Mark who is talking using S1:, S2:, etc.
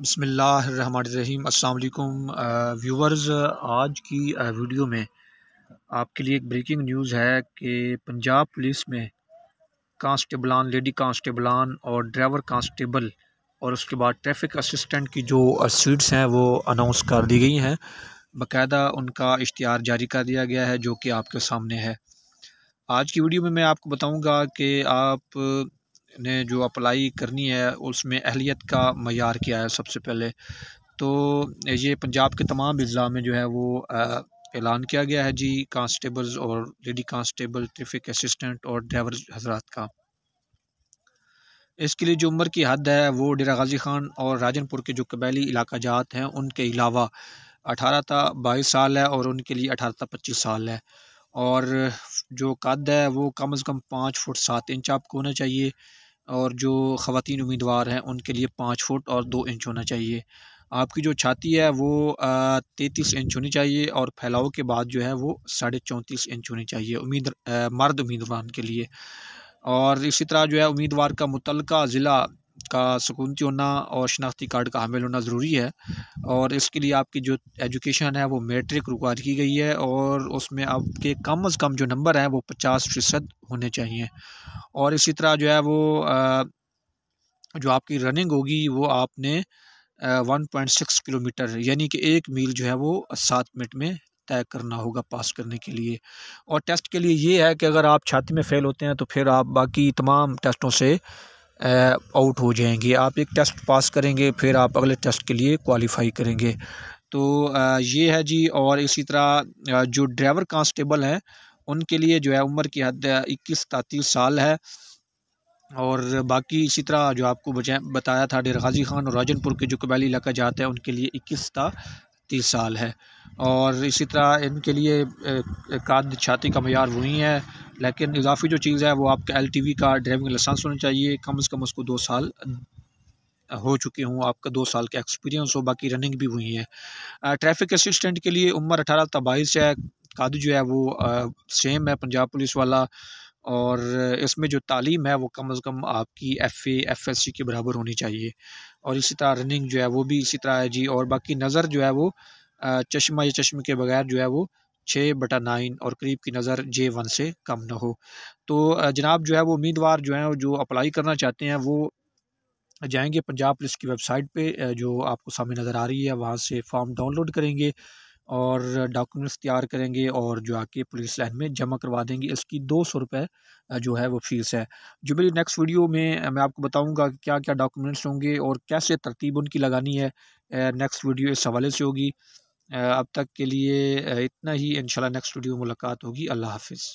S1: बसमीम अल्लाम व्यूवर्स आज की वीडियो में आपके लिए एक ब्रेकिंग न्यूज़ है कि पंजाब पुलिस में कांस्टेबलान लेडी कांस्टेबलान और ड्राइवर कांस्टेबल और उसके बाद ट्रैफिक असिस्टेंट की जो सीट्स हैं वो अनाउंस कर दी गई हैं बाकायदा उनका इश्तहार जारी कर दिया गया है जो कि आपके सामने है आज की वीडियो में मैं आपको बताऊँगा कि आप ने जो अप्लाई करनी है उसमें अहलियत का मैार किया है सबसे पहले तो ये पंजाब के तमाम अज़ा में जो है वो ऐलान किया गया है जी कांस्टेबल्स और लेडी कांस्टेबल ट्रैफिक असिस्टेंट और ड्राइवर हजरात का इसके लिए जो उम्र की हद है वो डेरा गाजी खान और राजनपुर के जो कबैली इलाका जात हैं उनके अलावा अठारह था बाईस साल है और उनके लिए अठारह था पच्चीस साल है और जो कद है वो कम अज़ कम पाँच फुट सात इंच आपको होना चाहिए और जो ख़वान उम्मीदवार हैं उनके लिए पाँच फुट और दो इंच होना चाहिए आपकी जो छाती है वो तैंतीस इंच होनी चाहिए और फैलाव के बाद जो है वो साढ़े चौंतीस इंच होनी चाहिए उम्मीद मर्द उम्मीदवार के लिए और इसी तरह जो है उम्मीदवार का मुतल ज़िला का सकूनती होना और शनाख्ती कार्ड का हामिल होना ज़रूरी है और इसके लिए आपकी जो एजुकेशन है वो मेट्रिक रिक्वायर की गई है और उसमें आपके कम अज़ कम जो नंबर हैं वो पचास फ़ीसद होने चाहिए और इसी तरह जो है वो जो आपकी रनिंग होगी वो आपने वन पॉइंट सिक्स किलोमीटर यानी कि एक मील जो है वो सात मिनट में तय करना होगा पास करने के लिए और टेस्ट के लिए ये है कि अगर आप छाती में फ़ेल होते हैं तो फिर आप बाकी तमाम टेस्टों से आउट हो जाएंगे आप एक टेस्ट पास करेंगे फिर आप अगले टेस्ट के लिए क्वालिफाई करेंगे तो ये है जी और इसी तरह जो ड्राइवर कांस्टेबल हैं उनके लिए जो है उम्र की हद इक्कीस तातीस साल है और बाकी इसी तरह जो आपको बताया था डेर गाजी खान और राजनपुर के जो कबैली इलाका जाते हैं उनके लिए इक्कीस था तीस साल है और इसी तरह इनके लिए काद छाती का मैार वही है लेकिन इजाफी जो चीज़ है वो आपका एल टी वी का ड्राइविंग लाइसेंस होना चाहिए कम अज़ कम उसको दो साल हो चुके हों आपका दो साल का एक्सपीरियंस हो बाकी रनिंग भी हुई है ट्रैफिक असिस्टेंट के लिए उम्र अठारह तबाइस है कादू जो है वो सेम है पंजाब पुलिस वाला और इसमें जो तालीम है वो कम अज़ कम आपकी एफ़ एफ़ एस सी के बराबर होनी चाहिए और इसी तरह रनिंग जो है वो भी इसी तरह है जी और बाकी नज़र जो है वो चश्मा या चश्मे के बगैर जो है वो छः बटा नाइन और करीब की नज़र जे वन से कम ना हो तो जनाब जो है वो उम्मीदवार जो है जो अप्लाई करना चाहते हैं वो जाएंगे पंजाब पुलिस की वेबसाइट पे जो आपको सामने नज़र आ रही है वहाँ से फॉर्म डाउनलोड करेंगे और डॉक्यूमेंट्स तैयार करेंगे और जो आके पुलिस लाइन में जमा करवा देंगे इसकी दो सौ रुपये जो है वो फ़ीस है जो मेरी नेक्स्ट वीडियो में मैं आपको बताऊंगा कि क्या क्या डॉक्यूमेंट्स होंगे और कैसे तरतीब उनकी लगानी है नेक्स्ट वीडियो इस हवाले से होगी अब तक के लिए इतना ही इंशाल्लाह नेक्स्ट वीडियो मुलाकात होगी अल्लाह हाफिज़